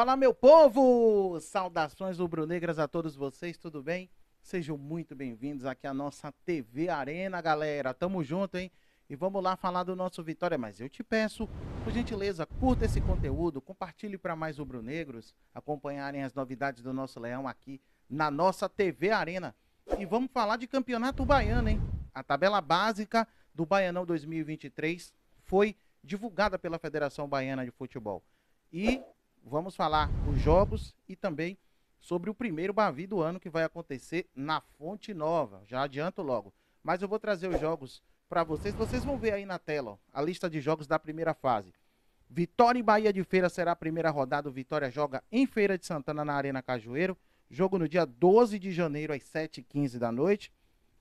Fala, meu povo! Saudações rubro-negras a todos vocês, tudo bem? Sejam muito bem-vindos aqui à nossa TV Arena, galera. Tamo junto, hein? E vamos lá falar do nosso Vitória, mas eu te peço, por gentileza, curta esse conteúdo, compartilhe para mais rubro-negros acompanharem as novidades do nosso Leão aqui na nossa TV Arena. E vamos falar de Campeonato Baiano, hein? A tabela básica do Baianão 2023 foi divulgada pela Federação Baiana de Futebol. E vamos falar os jogos e também sobre o primeiro Bavi do ano que vai acontecer na Fonte Nova. Já adianto logo. Mas eu vou trazer os jogos para vocês. Vocês vão ver aí na tela ó, a lista de jogos da primeira fase. Vitória e Bahia de Feira será a primeira rodada. O Vitória joga em Feira de Santana na Arena Cajueiro. Jogo no dia 12 de janeiro às 7h15 da noite.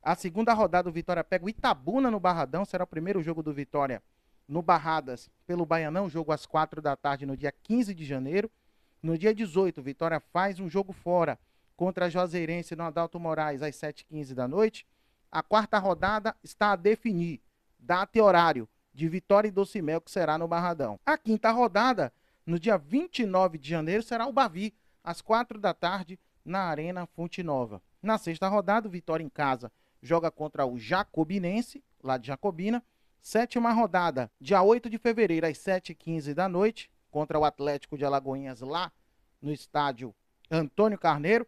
A segunda rodada, o Vitória pega o Itabuna no Barradão. Será o primeiro jogo do Vitória no Barradas pelo Baianão, jogo às 4 da tarde no dia 15 de janeiro. No dia 18, Vitória faz um jogo fora contra a Juazeirense no Adalto Moraes às 7h15 da noite. A quarta rodada está a definir data e horário de Vitória e Mel, que será no Barradão. A quinta rodada, no dia 29 de janeiro, será o Bavi, às 4 da tarde, na Arena Fonte Nova. Na sexta rodada, o Vitória em casa joga contra o Jacobinense, lá de Jacobina. Sétima rodada, dia 8 de fevereiro, às 7h15 da noite, contra o Atlético de Alagoinhas, lá no estádio Antônio Carneiro.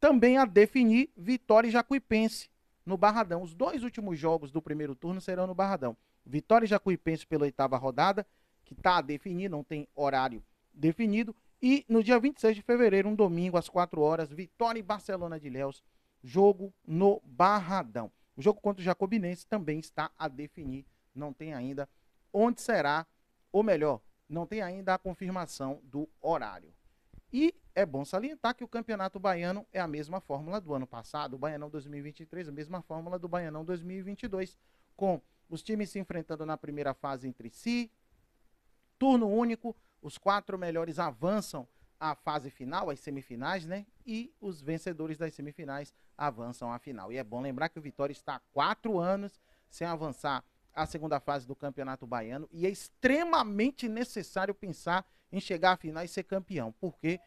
Também a definir Vitória e Jacuipense no Barradão. Os dois últimos jogos do primeiro turno serão no Barradão. Vitória e Jacuipense pela oitava rodada, que está a definir, não tem horário definido. E no dia 26 de fevereiro, um domingo, às 4 horas, Vitória e Barcelona de Léus, jogo no Barradão. O jogo contra o Jacobinense também está a definir. Não tem ainda onde será, ou melhor, não tem ainda a confirmação do horário. E é bom salientar que o Campeonato Baiano é a mesma fórmula do ano passado, o Baianão 2023, a mesma fórmula do Baianão 2022, com os times se enfrentando na primeira fase entre si, turno único, os quatro melhores avançam a fase final, as semifinais, né? E os vencedores das semifinais avançam à final. E é bom lembrar que o Vitória está há quatro anos sem avançar à segunda fase do Campeonato Baiano e é extremamente necessário pensar em chegar à final e ser campeão, porque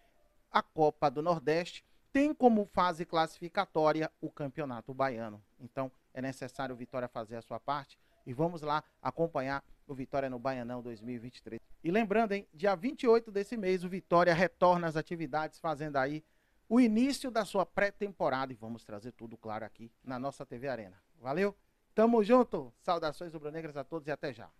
a Copa do Nordeste tem como fase classificatória o Campeonato Baiano. Então é necessário o Vitória fazer a sua parte e vamos lá acompanhar o Vitória no Baianão 2023. E lembrando, hein, dia 28 desse mês, o Vitória retorna às atividades, fazendo aí o início da sua pré-temporada. E vamos trazer tudo claro aqui na nossa TV Arena. Valeu? Tamo junto. Saudações rubro-negras a todos e até já.